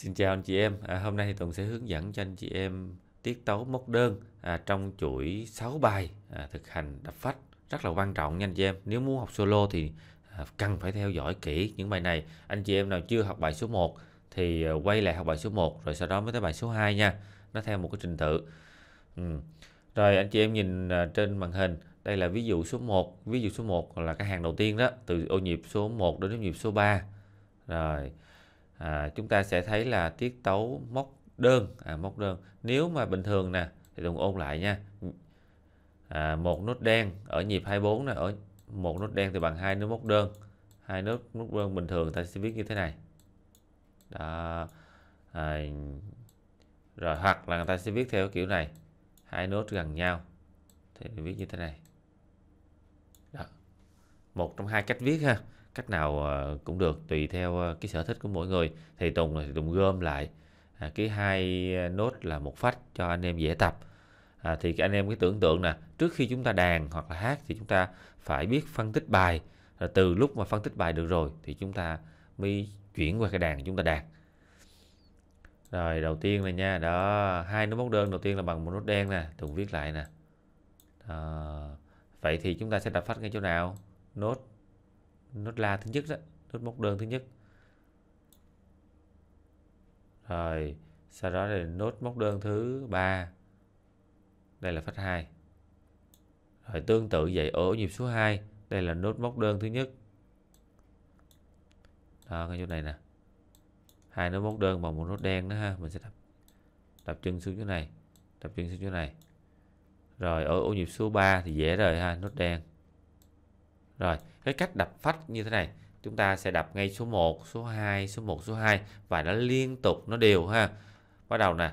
Xin chào anh chị em, à, hôm nay thì Tùng sẽ hướng dẫn cho anh chị em tiết tấu móc đơn à, trong chuỗi 6 bài à, thực hành đập phách rất là quan trọng nha anh chị em. Nếu muốn học solo thì à, cần phải theo dõi kỹ những bài này. Anh chị em nào chưa học bài số 1 thì à, quay lại học bài số 1 rồi sau đó mới tới bài số 2 nha. Nó theo một cái trình tự. Ừ. Rồi anh chị em nhìn à, trên màn hình, đây là ví dụ số 1, ví dụ số 1 là cái hàng đầu tiên đó, từ ô nhịp số 1 đến ô nhịp số 3. Rồi à, chúng ta sẽ thấy là tiết tấu móc đơn à, móc đơn nếu mà bình thường nè thì đừng ôn lại nha à, một nốt đen ở nhịp 24 này ở một nốt đen thì bằng hai nốt móc đơn hai nốt móc đơn bình thường ta sẽ viết như thế này Đó. À, rồi hoặc là người ta sẽ viết theo kiểu này hai nốt gần nhau thì viết như thế này Đó. một trong hai cách viết ha cách nào ờ, cũng được tùy theo ờ, cái sở thích của mỗi người thì tùng thì tùng gom lại à, cái hai ờ, nốt là một phách cho anh em dễ tập à, thì anh em cái tưởng tượng nè trước khi chúng ta đàn hoặc là hát thì chúng ta phải biết phân tích bài là từ lúc mà phân tích bài được rồi thì chúng ta mới chuyển qua cái đàn chúng ta đàn rồi đầu tiên này nha đó hai nốt móc đơn đầu tiên là bằng một nốt đen nè tùng viết lại nè à, vậy thì chúng ta sẽ đặt phách ngay chỗ nào nốt nốt la thứ nhất đó nốt móc đơn thứ nhất rồi sau đó là nốt móc đơn thứ ba đây là phách hai rồi tương tự vậy ở nhịp số 2 đây là nốt móc đơn thứ nhất đó cái chỗ này nè hai nốt móc đơn bằng một nốt đen nữa ha mình sẽ đập đập chân xuống chỗ này đập chân xuống chỗ này rồi ở ô nhịp số 3 thì dễ rồi ha nốt đen rồi, cái cách đập phách như thế này, chúng ta sẽ đập ngay số 1, số 2, số 1, số 2 và nó liên tục nó đều ha. Bắt đầu nè.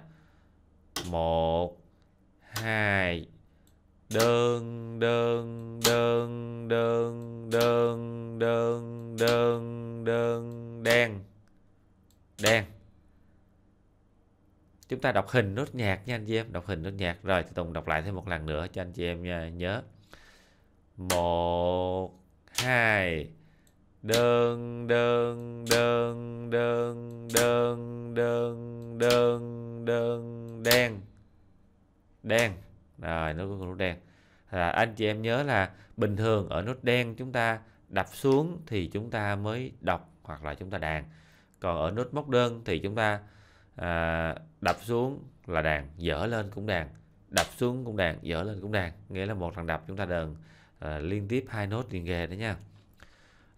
1 2 đơn đơn đơn đơn đơn đơn đơn đơn đen đen chúng ta đọc hình nốt nhạc nha anh chị em đọc hình nốt nhạc rồi thì tùng đọc lại thêm một lần nữa cho anh chị em à, nhớ một hai đơn đơn đơn đơn đơn đơn đơn đơn đen đen rồi nó có nút đen là anh chị em nhớ là bình thường ở nút đen chúng ta đập xuống thì chúng ta mới đọc hoặc là chúng ta đàn còn ở nút móc đơn thì chúng ta à, đập xuống là đàn dở lên cũng đàn đập xuống cũng đàn dở lên cũng đàn nghĩa là một thằng đập chúng ta đờn à, liên tiếp hai nốt liền kề đó nha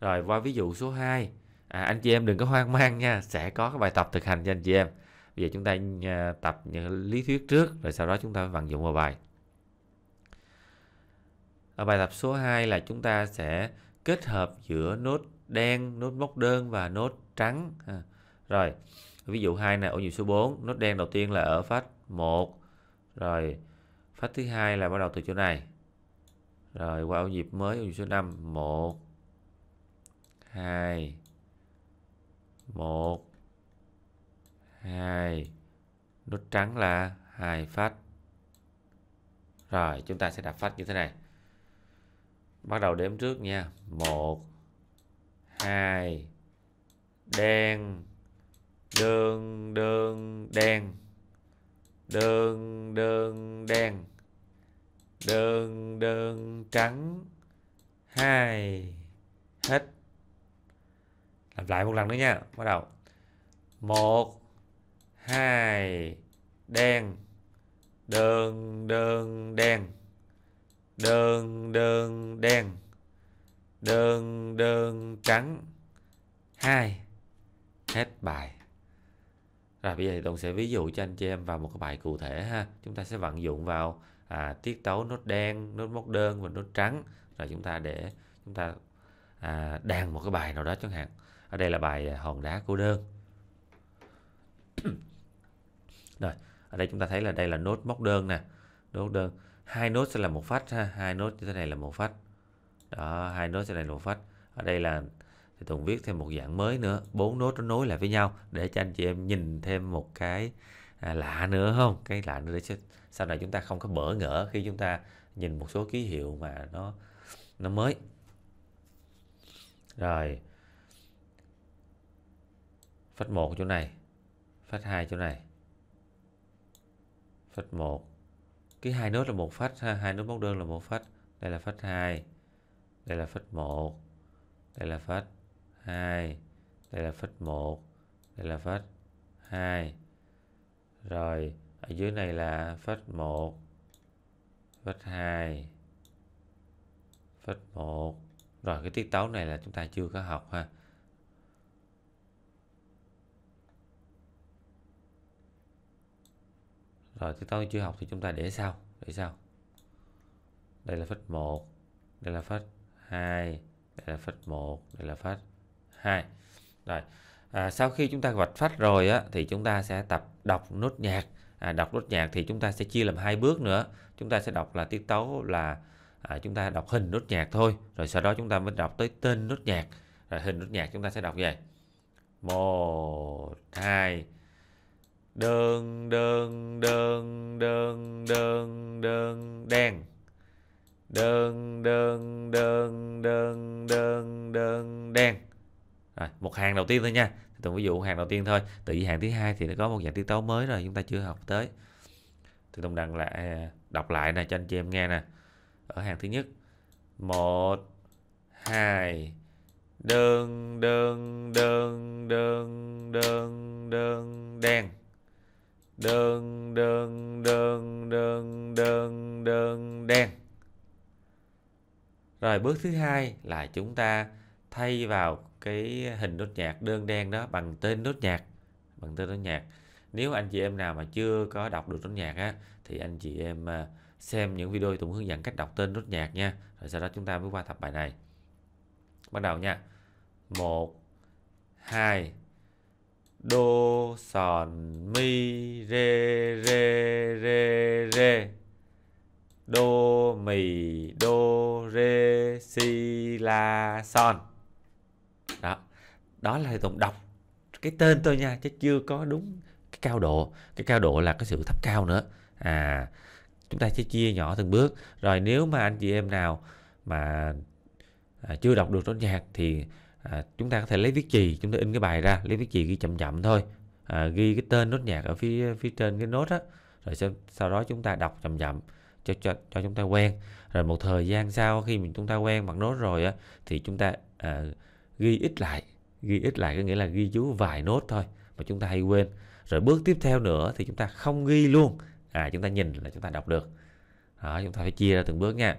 rồi qua ví dụ số 2 à, anh chị em đừng có hoang mang nha sẽ có cái bài tập thực hành cho anh chị em bây giờ chúng ta ờ, tập những lý thuyết trước rồi sau đó chúng ta vận dụng vào bài ở bài tập số 2 là chúng ta sẽ kết hợp giữa nốt đen, nốt móc đơn và nốt trắng. À. Rồi, ví dụ hai này, ổ nhịp số 4, nốt đen đầu tiên là ở phát 1. Rồi, phát thứ hai là bắt đầu từ chỗ này, rồi qua ô nhịp mới ô nhịp số 5 1 2 1 2 nút trắng là hai phát. Rồi chúng ta sẽ đạp phát như thế này. Bắt đầu đếm trước nha. 1 2 đen đơn đơn đen đơn đơn đen đơn đơn trắng hai hết làm lại một lần nữa nha bắt đầu một hai đen đơn đơn đen đơn đơn đen đơn đơn trắng hai hết bài rồi à, bây giờ thì Tùng sẽ ví dụ cho anh chị em vào một cái bài cụ thể ha. Chúng ta sẽ vận dụng vào à, tiết tấu nốt đen, nốt móc đơn và nốt trắng. Rồi chúng ta để chúng ta à, đàn một cái bài nào đó chẳng hạn. Ở đây là bài à, hòn đá cô đơn. Rồi, ở đây chúng ta thấy là đây là nốt móc đơn nè. Nốt đơn. Hai nốt sẽ là một phát ha. Hai nốt như thế này là một phát Đó, hai nốt sẽ là một phát Ở đây là thì Tùng viết thêm một dạng mới nữa bốn nốt nó nối lại với nhau để cho anh chị em nhìn thêm một cái à, lạ nữa không cái lạ nữa để sau này chúng ta không có bỡ ngỡ khi chúng ta nhìn một số ký hiệu mà nó nó mới rồi phách một chỗ này phách hai chỗ này phách một cái hai nốt là một phách hai nốt móc đơn là một phách đây là phách hai đây là phách một đây là phách 2 đây là phách 1 đây là phách 2 rồi ở dưới này là phách 1 phách 2 phách 1 rồi cái tiết tấu này là chúng ta chưa có học ha rồi tiết tấu chưa học thì chúng ta để sau để sau đây là phách 1 đây là phách 2 đây là phách 1 đây là phách 2 rồi à, sau khi chúng ta vạch phát rồi á, thì chúng ta sẽ tập đọc nốt nhạc à, đọc nốt nhạc thì chúng ta sẽ chia làm hai bước nữa chúng ta sẽ đọc là tiết tấu là à, chúng ta đọc hình nốt nhạc thôi rồi sau đó chúng ta mới đọc tới tên nốt nhạc rồi hình nốt nhạc chúng ta sẽ đọc về một hai đơn đơn đơn đơn đơn đơn đen đơn đơn đơn đơn đơn đơn đen rồi một hàng đầu tiên thôi nha tôi ví dụ hàng đầu tiên thôi tự nhiên hàng thứ hai thì nó có một dạng tiết tấu mới rồi chúng ta chưa học tới thì tùng đặng lại à, đọc lại nè cho anh chị em nghe nè ở hàng thứ nhất một hai đơn đơn đơn đơn đơn đơn đen đơn đơn đơn đơn đơn đơn đen rồi bước thứ hai là chúng ta thay vào cái hình nốt nhạc đơn đen đó bằng tên nốt nhạc bằng tên nốt nhạc nếu anh chị em nào mà chưa có đọc được nốt nhạc á thì anh chị em à, xem những video tụng hướng dẫn cách đọc tên nốt nhạc nha rồi sau đó chúng ta mới qua tập bài này bắt đầu nha một hai đô sòn mi rê rê rê rê đô mì đô rê si la son đó là tùng đọc cái tên thôi nha chứ chưa có đúng cái cao độ cái cao độ là cái sự thấp cao nữa à chúng ta sẽ chia nhỏ từng bước rồi nếu mà anh chị em nào mà à, chưa đọc được trốn nhạc thì à, chúng ta có thể lấy viết chì chúng ta in cái bài ra lấy viết chì ghi chậm chậm thôi à, ghi cái tên nốt nhạc ở phía phía trên cái nốt á rồi sau, sau đó chúng ta đọc chậm chậm cho cho cho chúng ta quen rồi một thời gian sau khi mình chúng ta quen mặt nốt rồi á thì chúng ta à, ghi ít lại ghi ít lại có nghĩa là ghi chú vài nốt thôi mà chúng ta hay quên rồi bước tiếp theo nữa thì chúng ta không ghi luôn à chúng ta nhìn là chúng ta đọc được đó, chúng ta phải chia ra từng bước nha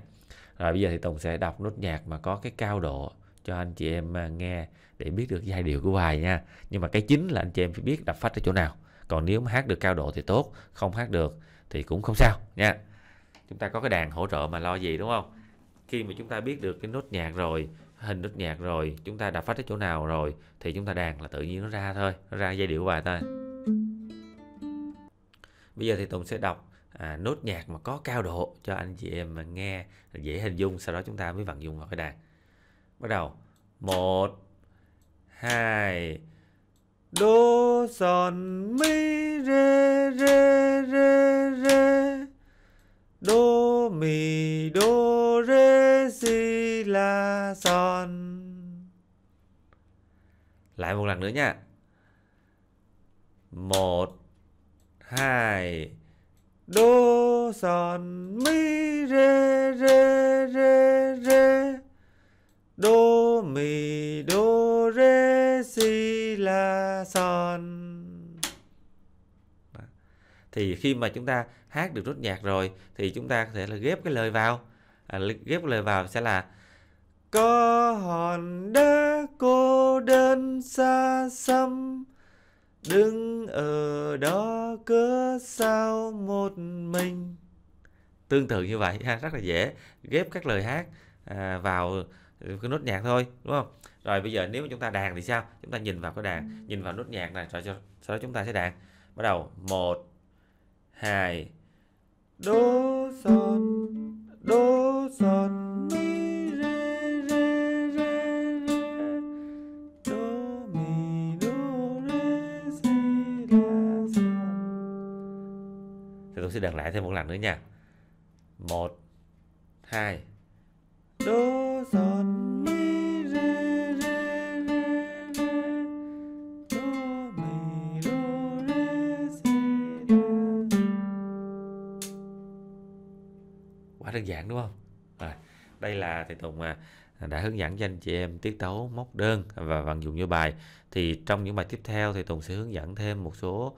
rồi bây giờ thì tùng sẽ đọc nốt nhạc mà có cái cao độ cho anh chị em à, nghe để biết được giai điệu của bài nha nhưng mà cái chính là anh chị em phải biết đập phách ở chỗ nào còn nếu mà hát được cao độ thì tốt không hát được thì cũng không sao nha chúng ta có cái đàn hỗ trợ mà lo gì đúng không khi mà chúng ta biết được cái nốt nhạc rồi hình nốt nhạc rồi chúng ta đã phát đến chỗ nào rồi thì chúng ta đàn là tự nhiên nó ra thôi nó ra giai điệu bài thôi bây giờ thì tùng sẽ đọc à, nốt nhạc mà có cao độ cho anh chị em mà nghe dễ hình dung sau đó chúng ta mới vận dụng vào cái đàn bắt đầu một hai đô son mi giòn Lại một lần nữa nha Một Hai Đô son mi re re re re Đô mi đô re si la son thì khi mà chúng ta hát được nốt nhạc rồi thì chúng ta có thể là ghép cái lời vào à, ghép cái lời vào sẽ là có hòn đá cô đơn xa xăm đứng ở đó cớ sao một mình tương tự như vậy ha rất là dễ ghép các lời hát à, vào cái nốt nhạc thôi đúng không rồi bây giờ nếu mà chúng ta đàn thì sao chúng ta nhìn vào cái đàn ừ. nhìn vào nốt nhạc này rồi sau đó chúng ta sẽ đàn bắt đầu một hai đố so sẽ đợt lại thêm một lần nữa nha một hai đô giọt mi rê rê rê rê đô mi đô rê si rê quá đơn giản đúng không rồi đây là thầy tùng mà đã hướng dẫn cho anh chị em tiết tấu móc đơn và vận dụng vô bài thì trong những bài tiếp theo thì tùng sẽ hướng dẫn thêm một số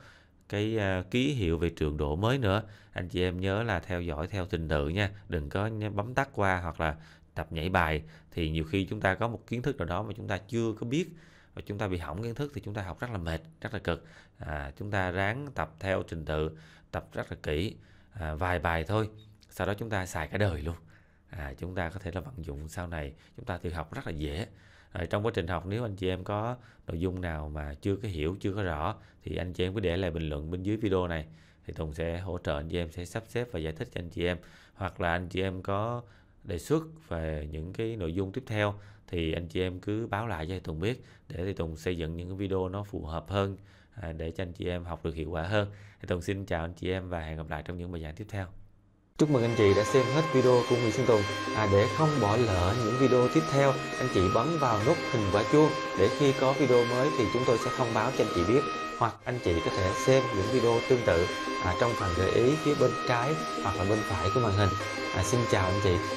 cái uh, ký hiệu về trường độ mới nữa anh chị em nhớ là theo dõi theo trình tự nha đừng có bấm tắt qua hoặc là tập nhảy bài thì nhiều khi chúng ta có một kiến thức nào đó mà chúng ta chưa có biết và chúng ta bị hỏng kiến thức thì chúng ta học rất là mệt rất là cực à, chúng ta ráng tập theo trình tự tập rất là kỹ à, vài bài thôi sau đó chúng ta xài cả đời luôn à, chúng ta có thể là vận dụng sau này chúng ta tự học rất là dễ rồi ờ, trong quá trình học nếu anh chị em có nội dung nào mà chưa có hiểu chưa có rõ thì anh chị em cứ để lại bình luận bên dưới video này thì Tùng sẽ hỗ trợ anh chị em sẽ sắp xếp và giải thích cho anh chị em hoặc là anh chị em có đề xuất về những cái nội dung tiếp theo thì anh chị em cứ báo lại cho Tùng biết để thì Tùng xây dựng những cái video nó phù hợp hơn à, để cho anh chị em học được hiệu quả hơn thì Tùng xin chào anh chị em và hẹn gặp lại trong những bài giảng tiếp theo Chúc mừng anh chị đã xem hết video của Nguyễn Xuân Tùng. À, để không bỏ lỡ những video tiếp theo, anh chị bấm vào nút hình quả chuông để khi có video mới thì chúng tôi sẽ thông báo cho anh chị biết. Hoặc anh chị có thể xem những video tương tự à, trong phần gợi ý phía bên trái hoặc là bên phải của màn hình. À, xin chào anh chị.